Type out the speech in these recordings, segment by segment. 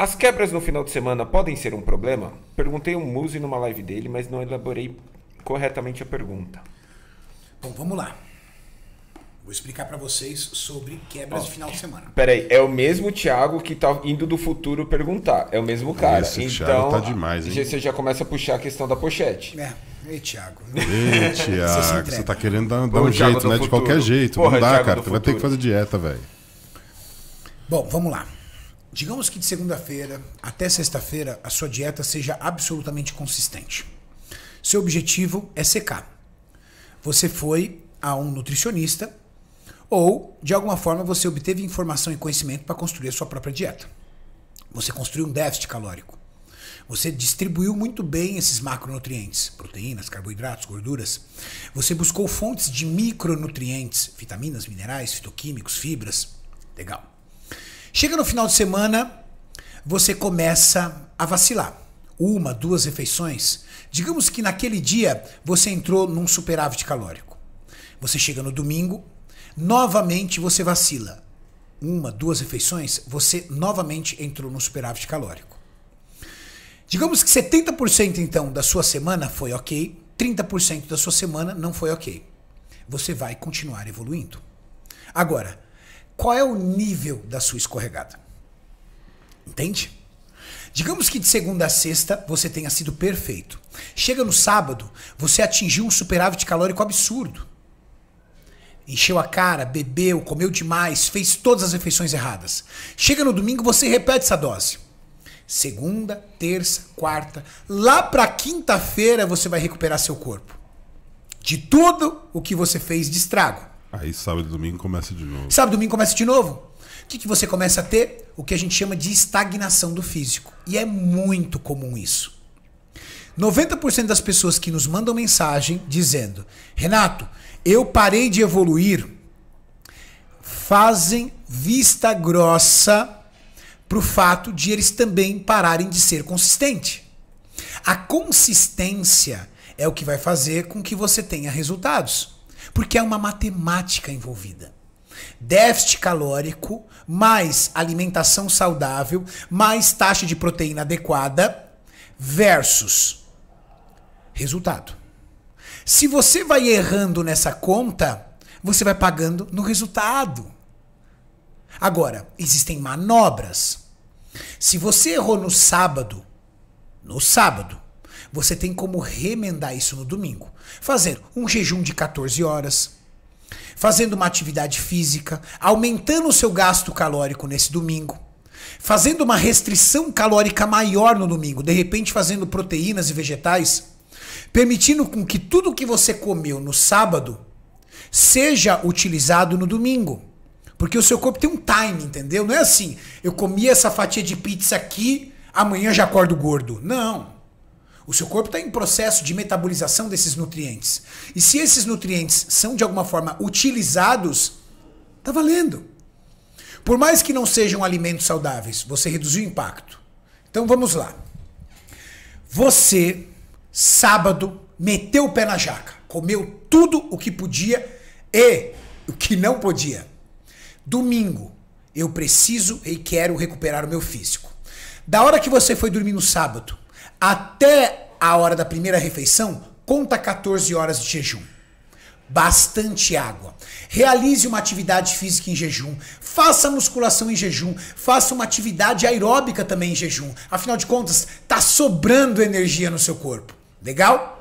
As quebras no final de semana podem ser um problema? Perguntei um Muse numa live dele, mas não elaborei corretamente a pergunta. Bom, vamos lá. Vou explicar para vocês sobre quebras oh. de final de semana. Peraí, é o mesmo Thiago que tá indo do futuro perguntar. É o mesmo cara. Esse então, tá demais, hein? Você já começa a puxar a questão da pochete. É. Ei, Thiago. Ei, Thiago, você, você tá querendo dar, Pô, um jeito, né? Futuro. De qualquer jeito. Porra, não dá, Thiago cara. Você vai ter que fazer dieta, velho. Bom, vamos lá. Digamos que de segunda-feira até sexta-feira a sua dieta seja absolutamente consistente. Seu objetivo é secar. Você foi a um nutricionista ou, de alguma forma, você obteve informação e conhecimento para construir a sua própria dieta. Você construiu um déficit calórico. Você distribuiu muito bem esses macronutrientes, proteínas, carboidratos, gorduras. Você buscou fontes de micronutrientes, vitaminas, minerais, fitoquímicos, fibras. Legal. Chega no final de semana, você começa a vacilar. Uma, duas refeições. Digamos que naquele dia você entrou num superávit calórico. Você chega no domingo, novamente você vacila. Uma, duas refeições, você novamente entrou num superávit calórico. Digamos que 70% então da sua semana foi ok, 30% da sua semana não foi ok. Você vai continuar evoluindo. Agora, qual é o nível da sua escorregada. Entende? Digamos que de segunda a sexta você tenha sido perfeito. Chega no sábado, você atingiu um superávit calórico absurdo. Encheu a cara, bebeu, comeu demais, fez todas as refeições erradas. Chega no domingo, você repete essa dose. Segunda, terça, quarta, lá para quinta-feira você vai recuperar seu corpo de tudo o que você fez de estrago. Aí sábado e domingo começa de novo. Sábado e domingo começa de novo. O que, que você começa a ter? O que a gente chama de estagnação do físico. E é muito comum isso. 90% das pessoas que nos mandam mensagem dizendo: Renato, eu parei de evoluir, fazem vista grossa pro fato de eles também pararem de ser consistente. A consistência é o que vai fazer com que você tenha resultados. Porque é uma matemática envolvida. Déficit calórico, mais alimentação saudável, mais taxa de proteína adequada, versus resultado. Se você vai errando nessa conta, você vai pagando no resultado. Agora, existem manobras. Se você errou no sábado, no sábado, você tem como remendar isso no domingo, fazendo um jejum de 14 horas, fazendo uma atividade física, aumentando o seu gasto calórico nesse domingo, fazendo uma restrição calórica maior no domingo, de repente fazendo proteínas e vegetais, permitindo com que tudo que você comeu no sábado seja utilizado no domingo. Porque o seu corpo tem um time, entendeu? Não é assim, eu comi essa fatia de pizza aqui, amanhã já acordo gordo. Não. O seu corpo está em processo de metabolização desses nutrientes. E se esses nutrientes são de alguma forma utilizados, tá valendo. Por mais que não sejam alimentos saudáveis, você reduziu o impacto. Então vamos lá. Você, sábado, meteu o pé na jaca, comeu tudo o que podia e o que não podia. Domingo, eu preciso e quero recuperar o meu físico. Da hora que você foi dormir no sábado até a hora da primeira refeição, conta 14 horas de jejum. Bastante água. Realize uma atividade física em jejum. Faça musculação em jejum. Faça uma atividade aeróbica também em jejum. Afinal de contas, está sobrando energia no seu corpo. Legal?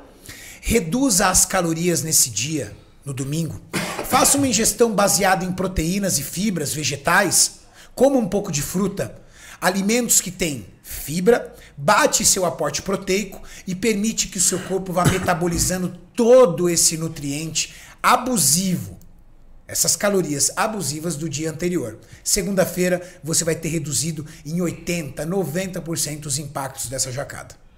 Reduza as calorias nesse dia, no domingo. Faça uma ingestão baseada em proteínas e fibras vegetais. Coma um pouco de fruta. Alimentos que têm fibra, bate seu aporte proteico e permite que o seu corpo vá metabolizando todo esse nutriente abusivo essas calorias abusivas do dia anterior. Segunda-feira você vai ter reduzido em 80, 90% os impactos dessa jacada.